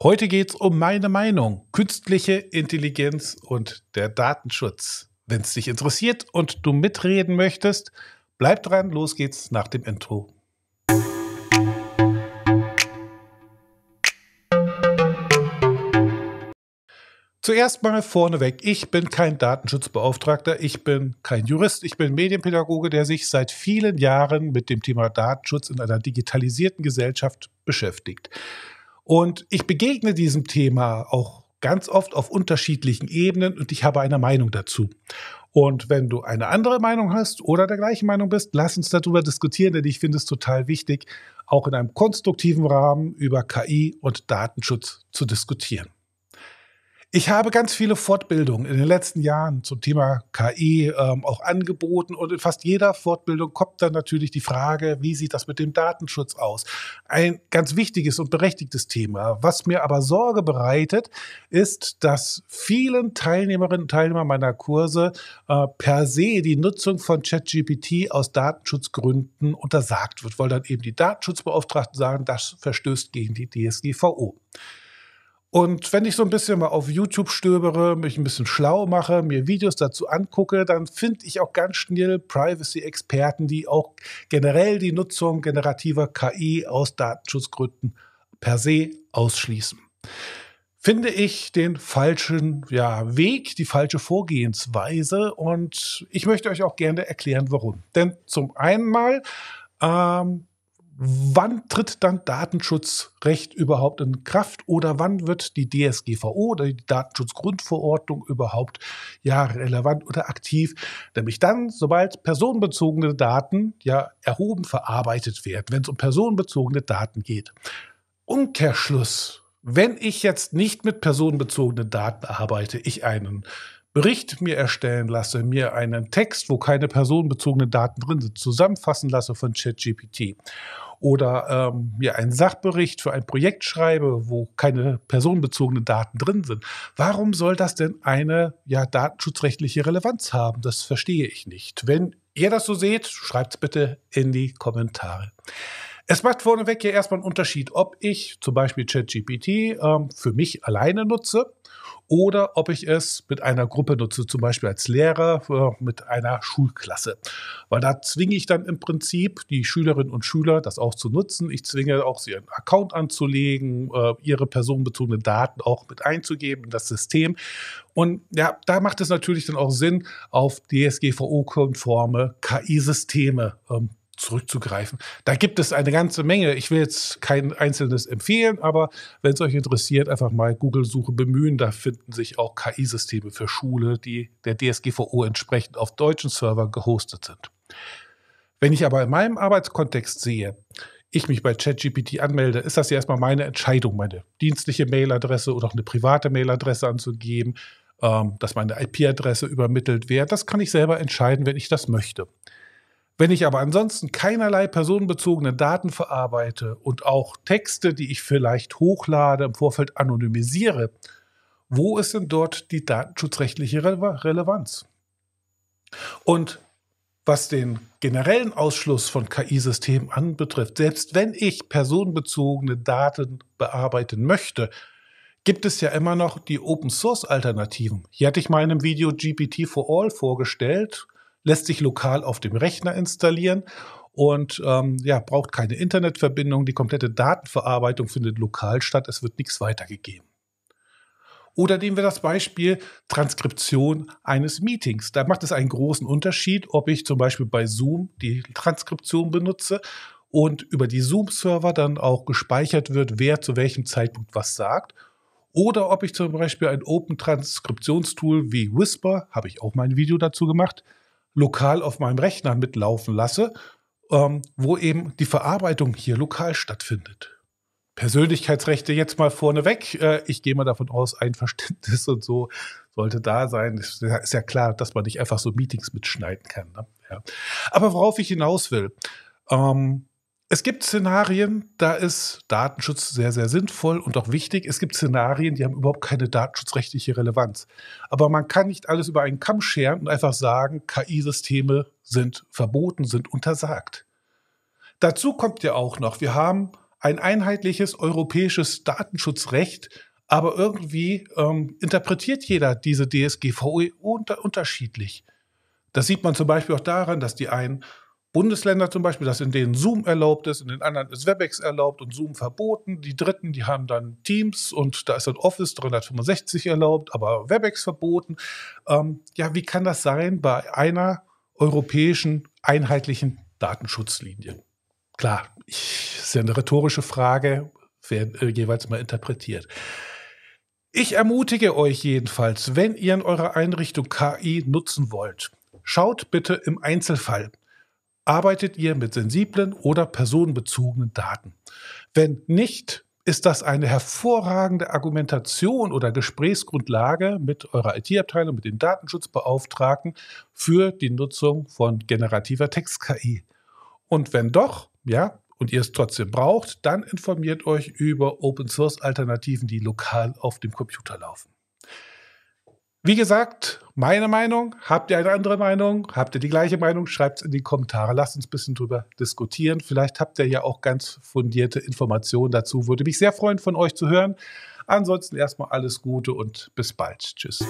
Heute geht es um meine Meinung, künstliche Intelligenz und der Datenschutz. Wenn es dich interessiert und du mitreden möchtest, bleib dran, los geht's nach dem Intro. Zuerst mal vorneweg, ich bin kein Datenschutzbeauftragter, ich bin kein Jurist, ich bin Medienpädagoge, der sich seit vielen Jahren mit dem Thema Datenschutz in einer digitalisierten Gesellschaft beschäftigt. Und ich begegne diesem Thema auch ganz oft auf unterschiedlichen Ebenen und ich habe eine Meinung dazu. Und wenn du eine andere Meinung hast oder der gleichen Meinung bist, lass uns darüber diskutieren, denn ich finde es total wichtig, auch in einem konstruktiven Rahmen über KI und Datenschutz zu diskutieren. Ich habe ganz viele Fortbildungen in den letzten Jahren zum Thema KI ähm, auch angeboten und in fast jeder Fortbildung kommt dann natürlich die Frage, wie sieht das mit dem Datenschutz aus? Ein ganz wichtiges und berechtigtes Thema. Was mir aber Sorge bereitet, ist, dass vielen Teilnehmerinnen und Teilnehmern meiner Kurse äh, per se die Nutzung von ChatGPT aus Datenschutzgründen untersagt wird, weil dann eben die Datenschutzbeauftragten sagen, das verstößt gegen die DSGVO. Und wenn ich so ein bisschen mal auf YouTube stöbere, mich ein bisschen schlau mache, mir Videos dazu angucke, dann finde ich auch ganz schnell Privacy-Experten, die auch generell die Nutzung generativer KI aus Datenschutzgründen per se ausschließen. Finde ich den falschen ja, Weg, die falsche Vorgehensweise und ich möchte euch auch gerne erklären, warum. Denn zum einen mal ähm, wann tritt dann Datenschutzrecht überhaupt in Kraft oder wann wird die DSGVO oder die Datenschutzgrundverordnung überhaupt ja relevant oder aktiv? Nämlich dann, sobald personenbezogene Daten ja erhoben, verarbeitet werden, wenn es um personenbezogene Daten geht. Umkehrschluss. Wenn ich jetzt nicht mit personenbezogenen Daten arbeite, ich einen Bericht mir erstellen lasse, mir einen Text, wo keine personenbezogenen Daten drin sind, zusammenfassen lasse von ChatGPT oder ähm, mir einen Sachbericht für ein Projekt schreibe, wo keine personenbezogenen Daten drin sind. Warum soll das denn eine ja, datenschutzrechtliche Relevanz haben? Das verstehe ich nicht. Wenn ihr das so seht, schreibt es bitte in die Kommentare. Es macht vorneweg ja erstmal einen Unterschied, ob ich zum Beispiel ChatGPT ähm, für mich alleine nutze oder ob ich es mit einer Gruppe nutze, zum Beispiel als Lehrer äh, mit einer Schulklasse. Weil da zwinge ich dann im Prinzip die Schülerinnen und Schüler, das auch zu nutzen. Ich zwinge auch sie einen Account anzulegen, äh, ihre personenbezogenen Daten auch mit einzugeben in das System. Und ja, da macht es natürlich dann auch Sinn, auf DSGVO-konforme KI-Systeme ähm, zurückzugreifen. Da gibt es eine ganze Menge. Ich will jetzt kein einzelnes empfehlen, aber wenn es euch interessiert, einfach mal Google-Suche bemühen. Da finden sich auch KI-Systeme für Schule, die der DSGVO entsprechend auf deutschen Servern gehostet sind. Wenn ich aber in meinem Arbeitskontext sehe, ich mich bei ChatGPT anmelde, ist das ja erstmal meine Entscheidung, meine dienstliche Mailadresse oder auch eine private Mailadresse anzugeben, ähm, dass meine IP-Adresse übermittelt wird. Das kann ich selber entscheiden, wenn ich das möchte. Wenn ich aber ansonsten keinerlei personenbezogene Daten verarbeite und auch Texte, die ich vielleicht hochlade, im Vorfeld anonymisiere, wo ist denn dort die datenschutzrechtliche Relevanz? Und was den generellen Ausschluss von KI-Systemen anbetrifft, selbst wenn ich personenbezogene Daten bearbeiten möchte, gibt es ja immer noch die Open-Source-Alternativen. Hier hatte ich mal in einem Video GPT for All vorgestellt lässt sich lokal auf dem Rechner installieren und ähm, ja, braucht keine Internetverbindung. Die komplette Datenverarbeitung findet lokal statt. Es wird nichts weitergegeben. Oder nehmen wir das Beispiel Transkription eines Meetings. Da macht es einen großen Unterschied, ob ich zum Beispiel bei Zoom die Transkription benutze und über die Zoom-Server dann auch gespeichert wird, wer zu welchem Zeitpunkt was sagt. Oder ob ich zum Beispiel ein Open-Transkriptionstool wie Whisper, habe ich auch mal ein Video dazu gemacht, lokal auf meinem Rechner mitlaufen lasse, ähm, wo eben die Verarbeitung hier lokal stattfindet. Persönlichkeitsrechte jetzt mal vorneweg. Äh, ich gehe mal davon aus, Einverständnis und so sollte da sein. Ist ja klar, dass man nicht einfach so Meetings mitschneiden kann. Ne? Ja. Aber worauf ich hinaus will, ähm, es gibt Szenarien, da ist Datenschutz sehr, sehr sinnvoll und auch wichtig. Es gibt Szenarien, die haben überhaupt keine datenschutzrechtliche Relevanz. Aber man kann nicht alles über einen Kamm scheren und einfach sagen, KI-Systeme sind verboten, sind untersagt. Dazu kommt ja auch noch, wir haben ein einheitliches europäisches Datenschutzrecht, aber irgendwie ähm, interpretiert jeder diese DSGVO e unter unterschiedlich. Das sieht man zum Beispiel auch daran, dass die einen Bundesländer zum Beispiel, dass in denen Zoom erlaubt ist, in den anderen ist WebEx erlaubt und Zoom verboten. Die dritten, die haben dann Teams und da ist dann Office 365 erlaubt, aber WebEx verboten. Ähm, ja, wie kann das sein bei einer europäischen einheitlichen Datenschutzlinie? Klar, ich, ist ja eine rhetorische Frage, werden äh, jeweils mal interpretiert. Ich ermutige euch jedenfalls, wenn ihr in eurer Einrichtung KI nutzen wollt, schaut bitte im Einzelfall arbeitet ihr mit sensiblen oder personenbezogenen Daten? Wenn nicht, ist das eine hervorragende Argumentation oder Gesprächsgrundlage mit eurer IT-Abteilung, mit dem Datenschutzbeauftragten für die Nutzung von generativer Text-KI. Und wenn doch, ja, und ihr es trotzdem braucht, dann informiert euch über Open-Source-Alternativen, die lokal auf dem Computer laufen. Wie gesagt, meine Meinung. Habt ihr eine andere Meinung? Habt ihr die gleiche Meinung? Schreibt es in die Kommentare. Lasst uns ein bisschen drüber diskutieren. Vielleicht habt ihr ja auch ganz fundierte Informationen dazu. Würde mich sehr freuen, von euch zu hören. Ansonsten erstmal alles Gute und bis bald. Tschüss.